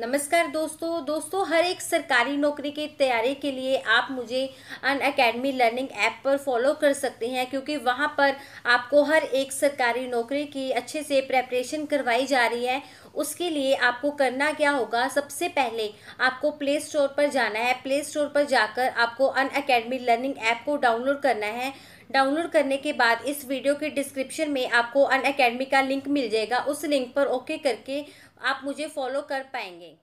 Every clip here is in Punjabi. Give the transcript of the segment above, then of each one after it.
नमस्कार दोस्तों दोस्तों हर एक सरकारी नौकरी की तैयारी के लिए आप मुझे अन अकेडमी लर्निंग ऐप पर फॉलो कर सकते हैं क्योंकि वहाँ पर आपको हर एक सरकारी नौकरी की अच्छे से प्रेपरेशन करवाई जा रही है उसके लिए आपको करना क्या होगा सबसे पहले आपको प्ले स्टोर पर जाना है प्ले स्टोर पर जाकर आपको अन अकेडमी लर्निंग ऐप को डाउनलोड करना है डाउनलोड करने के बाद इस वीडियो के डिस्क्रिप्शन में आपको अन अकेडमी का लिंक मिल जाएगा उस लिंक पर ओके करके आप मुझे फॉलो कर पाएंगे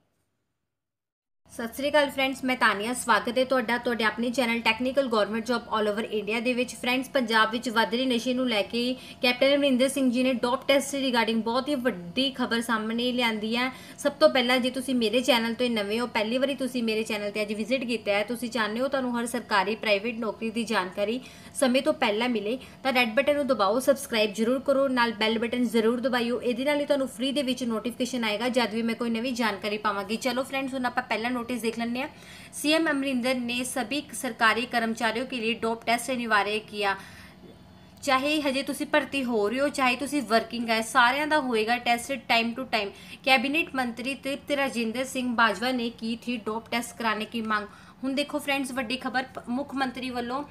ਸਤਿ ਸ੍ਰੀ ਅਕਾਲ ਫਰੈਂਡਸ ਮੈਂ ਤਾਨੀਆ ਸਵਾਗਤ ਹੈ ਤੁਹਾਡਾ ਤੁਹਾਡੇ ਆਪਣੇ channel technical government job all over India ਦੇ ਵਿੱਚ ਫਰੈਂਡਸ ਪੰਜਾਬ ਵਿੱਚ ਵੱਧ ਰਹੀ ਨਸ਼ੇ ਨੂੰ ਲੈ ਕੇ ਕੈਪਟਨ ਅਮਰਿੰਦਰ ਸਿੰਘ ਜੀ ਨੇ ਡੋਪ ਟੈਸਟ ਰਿਗਾਰਡਿੰਗ ਬਹੁਤ ਹੀ ਵੱਡੀ ਖਬਰ ਸਾਹਮਣੇ ਲਿਆਂਦੀ ਹੈ ਸਭ ਤੋਂ ਪਹਿਲਾਂ ਜੇ ਤੁਸੀਂ ਮੇਰੇ ਚੈਨਲ ਤੋਂ ਨਵੇਂ ਹੋ ਪਹਿਲੀ ਵਾਰੀ ਤੁਸੀਂ ਮੇਰੇ ਚੈਨਲ ਤੇ ਅੱਜ ਵਿਜ਼ਿਟ ਕੀਤਾ ਹੈ ਤੁਸੀਂ ਚਾਹੁੰਦੇ ਹੋ ਤੁਹਾਨੂੰ ਹਰ ਸਰਕਾਰੀ ਪ੍ਰਾਈਵੇਟ ਨੌਕਰੀ ਦੀ ਜਾਣਕਾਰੀ ਸਮੇਂ ਤੋਂ ਪਹਿਲਾਂ ਮਿਲੇ ਤਾਂ ਰੈੱਡ ਬਟਨ ਨੂੰ ਦਬਾਓ ਸਬਸਕ੍ਰਾਈਬ ਜ਼ਰੂਰ ਕਰੋ ਨਾਲ ਬੈਲ ਬਟਨ ਜ਼ਰੂਰ ਦਬਾਇਓ ਇਹਦੇ ਨਾਲ ਹੀ ਤੁਹਾਨੂੰ ਫ੍ਰੀ ਦੇ ਵਿੱਚ ਨੋਟੀਫਿਕੇਸ਼ਨ ਆਏਗਾ ਜਦ ਵੀ ਮੈਂ ਕੋਈ ਨਵੀਂ ਜਾਣਕਾਰੀ ਪਾਵਾਂਗੀ ਚਲੋ ਫਰੈਂਡਸ ਹੁਣ ਆਪਾਂ ਪਹਿਲਾਂ नोटिस देख लेने सीएम अमरिंदर ने सभी सरकारी कर्मचारियों के लिए डोप टेस्ट अनिवार्य किया ਚਾਹੇ ਹਜੇ ਤੁਸੀਂ ਭਰਤੀ ਹੋ ਰਹੇ ਹੋ ਚਾਹੇ ਤੁਸੀਂ ਵਰਕਿੰਗ ਹੈ ਸਾਰਿਆਂ ਦਾ ਹੋਏਗਾ test time to time cabinet ਮੰਤਰੀ ਤ੍ਰਿਪਤ ਰਜਿੰਦਰ ਸਿੰਘ ਬਾਜਵਾ ਨੇ ਕੀ ਥੀ ਡੋਪ ਟੈਸਟ ਕਰਾਣੇ ਕੀ ਮੰਗ ਹੁਣ ਦੇਖੋ ਫਰੈਂਡਸ ਵੱਡੀ ਖਬਰ ਮੁੱਖ ਮੰਤਰੀ ਵੱਲੋਂ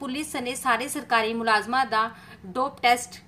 ਪੁਲਿਸ ਨੇ ਸਾਰੇ ਸਰਕਾਰੀ ਮੁਲਾਜ਼ਮਾਂ ਦਾ ਡੋਪ ਟੈਸਟ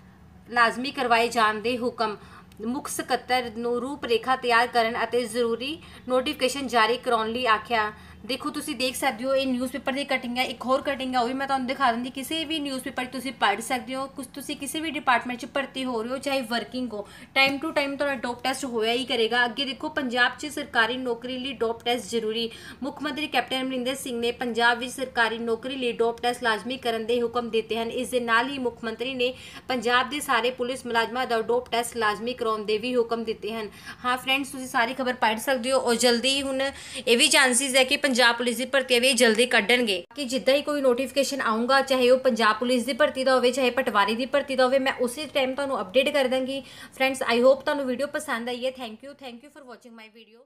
ਲਾਜ਼ਮੀ ਕਰਵਾਏ ਜਾਣ ਦੇ ਹੁਕਮ ਮੁੱਖ ਸਕੱਤਰ ਨੂੰ ਰੂਪ ਰੇਖਾ ਤਿਆਰ ਕਰਨ ਅਤੇ ਜ਼ਰੂਰੀ ਨੋਟੀਫਿਕੇਸ਼ਨ ਜਾਰੀ ਕਰਾਉਣ ਲਈ ਆਖਿਆ ਦੇਖੋ ਤੁਸੀਂ ਦੇਖ ਸਕਦੇ ਹੋ ਇਹ ਨਿਊਜ਼ਪੇਪਰ ਦੀ ਕਟਿੰਗ ਹੈ ਇੱਕ ਹੋਰ ਕਟਿੰਗ ਹੈ ਉਹ ਵੀ ਮੈਂ ਤੁਹਾਨੂੰ ਦਿਖਾ ਦਿੰਦੀ ਕਿਸੇ ਵੀ ਨਿਊਜ਼ਪੇਪਰ ਤੁਸੀਂ ਪੜ੍ਹ ਸਕਦੇ ਹੋ ਕੁਝ ਤੁਸੀਂ ਕਿਸੇ ਵੀ ਡਿਪਾਰਟਮੈਂਟ 'ਚ ਭਰਤੀ ਹੋ ਰਹੇ ਹੋ ਚਾਹੇ ਵਰਕਿੰਗ ਹੋ ਟਾਈਮ ਟੂ ਟਾਈਮ ਤੁਹਾਡਾ ਡੋਪ ਟੈਸਟ ਹੋਇਆ ਹੀ ਕਰੇਗਾ ਅੱਗੇ ਦੇਖੋ ਪੰਜਾਬ 'ਚ ਸਰਕਾਰੀ ਨੌਕਰੀ ਲਈ ਡੋਪ ਟੈਸਟ ਜ਼ਰੂਰੀ ਮੁੱਖ ਮੰਤਰੀ ਕੈਪਟਨ ਅਮਰਿੰਦਰ ਸਿੰਘ ਨੇ ਪੰਜਾਬ ਵਿੱਚ ਸਰਕਾਰੀ ਨੌਕਰੀ ਲਈ ਡੋਪ ਟੈਸਟ ਲਾਜ਼ਮੀ ਕਰਨ ਦੇ ਹੁਕਮ ਦਿੱਤੇ ਹਨ ਇਸ ਦੇ ਨਾਲ ਹੀ ਮੁੱਖ ਮੰਤਰੀ ਨੇ ਪੰਜਾਬ ਦੇ ਸਾਰੇ ਪੁਲਿਸ ਮੁਲਾਜ਼ਮਾਂ ਦਾ ਡੋਪ ਟੈਸਟ ਲਾਜ਼ਮੀ ਕਰਾਉਣ ਦੇ ਵੀ ਹੁਕਮ ਦਿੱਤੇ ਹਨ ਹਾਂ ਫਰੈਂਡਸ ਤੁਸੀਂ ਸਾਰੀ ਖਬਰ ਪੜ੍ਹ ਸਕਦੇ ਹੋ ਔਰ ਜਲਦੀ ਹੁਣ ਇਹ ਵੀ ਚਾਂਸਸ ਹੈ ਕਿ ਪੰਜਾਬ ਪੁਲਿਸ ਦੀ ਭਰਤੀ ਵੀ ਜਲਦੀ ਕੱਢਣਗੇ ਕਿ ਜਿੱਦਾਂ ਹੀ ਕੋਈ ਨੋਟੀਫਿਕੇਸ਼ਨ ਆਉਂਗਾ ਚਾਹੇ ਉਹ ਪੰਜਾਬ ਪੁਲਿਸ ਦੀ ਭਰਤੀ ਦਾ ਹੋਵੇ ਚਾਹੇ ਪਟਵਾਰੀ ਦੀ ਭਰਤੀ ਦਾ ਹੋਵੇ ਮੈਂ ਉਸੇ ਟਾਈਮ ਤੁਹਾਨੂੰ ਅਪਡੇਟ ਕਰ ਦਾਂਗੀ ਫਰੈਂਡਸ ਆਈ ਹੋਪ ਤੁਹਾਨੂੰ ਵੀਡੀਓ ਪਸੰਦ ਆਈ ਹੈ thank you thank you for watching my video